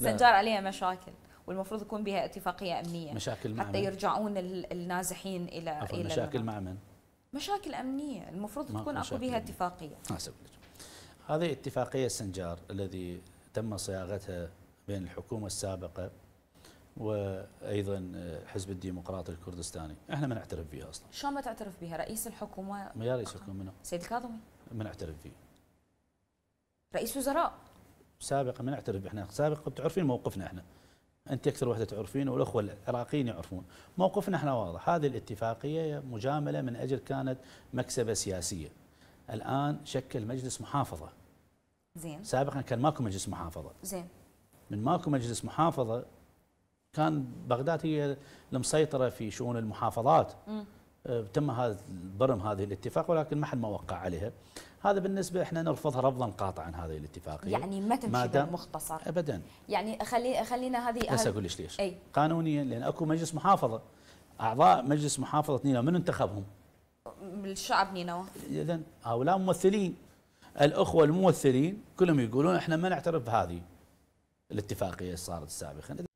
نعم. سنجار عليها مشاكل والمفروض يكون بها اتفاقيه امنيه مشاكل مع حتى يرجعون النازحين الى الى مشاكل مع من؟ مشاكل امنيه المفروض تكون اكو بها اتفاقيه آه، هذه اتفاقيه سنجار الذي تم صياغتها بين الحكومه السابقه وايضا آه، حزب الديمقراطي الكردستاني، احنا ما نعترف بها اصلا. شلون ما تعترف بها؟ رئيس الحكومه يا رئيس الحكومه منو؟ سيد الكاظمي ما نعترف فيه. رئيس وزراء سابقا ما نعترف احنا سابقا تعرفين موقفنا احنا انت اكثر وحده تعرفين والاخوه العراقيين يعرفون موقفنا احنا واضح هذه الاتفاقيه مجامله من اجل كانت مكسبه سياسيه الان شكل مجلس محافظه زين سابقا كان ماكو مجلس محافظه زين من ماكو مجلس محافظه كان بغداد هي المسيطره في شؤون المحافظات م. تم هذا برم هذه الاتفاق ولكن ما حد ما وقع عليها هذا بالنسبه احنا نرفضها رفضا قاطعا هذه الاتفاقيه يعني ما تمشي بالمختصر ابدا يعني خلي خلينا هذه بس اقول لك ليش أي؟ قانونيا لان اكو مجلس محافظه اعضاء مجلس محافظه نينوى من انتخبهم؟ الشعب نينوى اذا هؤلاء ممثلين الاخوه الممثلين كلهم يقولون احنا ما نعترف بهذه الاتفاقيه اللي صارت سابقا